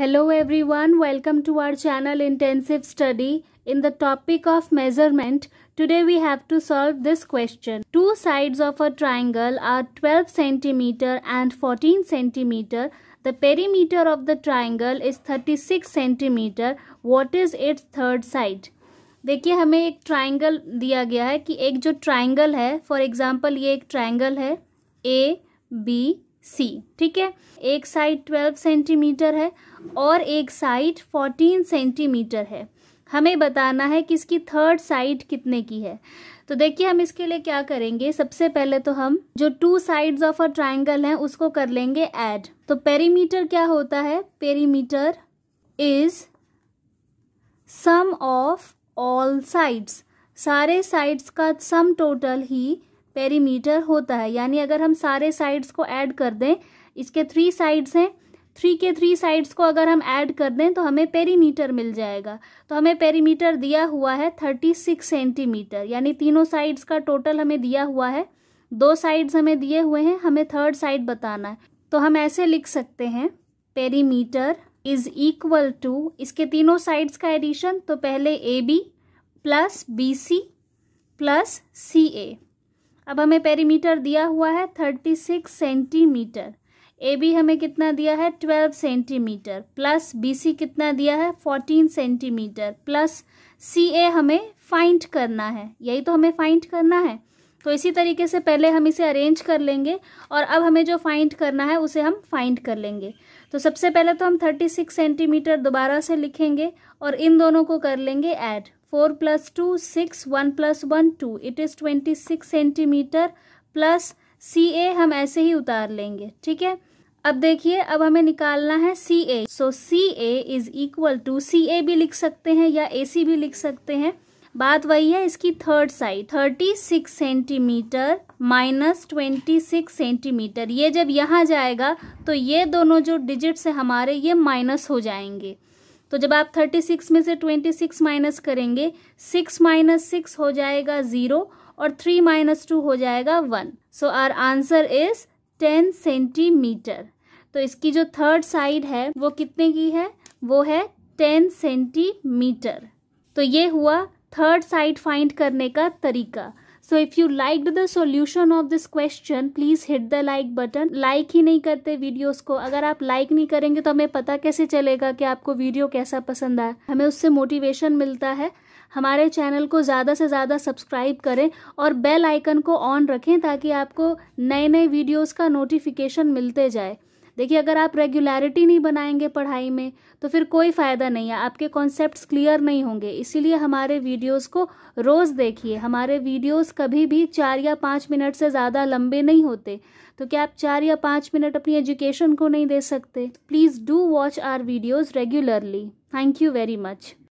Hello everyone, welcome to our channel Intensive Study. In the topic of measurement, today we have to solve this question. Two sides of a triangle are 12 centimeter and 14 centimeter. The perimeter of the triangle is 36 centimeter. What is its third side? देखिए हमें एक triangle दिया गया है कि एक जो triangle है फॉर एग्जाम्पल ये एक ट्राइंगल है ए बी सी ठीक है एक साइड 12 सेंटीमीटर है और एक साइड 14 सेंटीमीटर है हमें बताना है कि इसकी थर्ड साइड कितने की है तो देखिए हम इसके लिए क्या करेंगे सबसे पहले तो हम जो two sides of a triangle हैं उसको कर लेंगे ऐड तो पेरीमीटर क्या होता है perimeter is sum of all sides सारे साइड्स का सम टोटल ही पेरीमीटर होता है यानी अगर हम सारे साइड्स को ऐड कर दें इसके थ्री साइड्स हैं थ्री के थ्री साइड्स को अगर हम ऐड कर दें तो हमें पेरीमीटर मिल जाएगा तो हमें पेरीमीटर दिया हुआ है थर्टी सिक्स सेंटीमीटर यानी तीनों साइड्स का टोटल हमें दिया हुआ है दो साइड्स हमें दिए हुए हैं हमें थर्ड साइड बताना है तो हम ऐसे लिख सकते हैं पेरीमीटर इज इक्वल टू इसके तीनों साइड्स का एडिशन तो पहले A B plus B C plus C A अब हमें पेरीमीटर दिया हुआ है thirty six centimetre A B हमें कितना दिया है twelve centimetre plus B C कितना दिया है fourteen centimetre plus C A हमें फाइंड करना है यही तो हमें फाइंड करना है तो इसी तरीके से पहले हम इसे अरेंज कर लेंगे और अब हमें जो फाइंड करना है उसे हम फाइंड कर लेंगे तो सबसे पहले तो हम थर्टी सिक्स सेंटीमीटर दोबारा से लिखेंगे और इन दोनों को कर लेंगे add four plus two six one plus one two it is twenty six centimetre plus C A हम ऐसे ही उतार लेंगे ठीक है अब देखिए अब हमें निकालना है C A so C A is equal to C A भी लिख सकते हैं या ए सी भी लिख सकते हैं बात वही है इसकी third side thirty six centimetre minus twenty six centimetre ये जब यहाँ जाएगा तो ये दोनों जो डिजिट है हमारे ये माइनस हो जाएंगे तो जब आप थर्टी सिक्स में से ट्वेंटी सिक्स माइनस करेंगे सिक्स माइनस सिक्स हो जाएगा ज़ीरो और थ्री माइनस टू हो जाएगा one so our answer is ten centimetre तो इसकी जो थर्ड साइड है वो कितने की है वो है टेन सेंटीमीटर तो ये हुआ थर्ड साइड फाइंड करने का तरीका so if you like the solution of this question please hit the like button like ही नहीं करते वीडियोस को अगर आप लाइक नहीं करेंगे तो हमें पता कैसे चलेगा कि आपको वीडियो कैसा पसंद आया हमें उससे मोटिवेशन मिलता है हमारे चैनल को ज़्यादा से ज़्यादा सब्सक्राइब करें और बेल आइकन को ऑन रखें ताकि आपको नए नए वीडियोस का नोटिफिकेशन मिलते जाए देखिए अगर आप रेगुलरिटी नहीं बनाएंगे पढ़ाई में तो फिर कोई फ़ायदा नहीं है आपके कॉन्सेप्ट क्लियर नहीं होंगे इसीलिए हमारे वीडियोज़ को रोज़ देखिए हमारे वीडियोज़ कभी भी चार या पाँच मिनट से ज़्यादा लंबे नहीं होते तो क्या आप चार या पाँच मिनट अपनी एजुकेशन को नहीं दे सकते please do watch our videos regularly thank you very much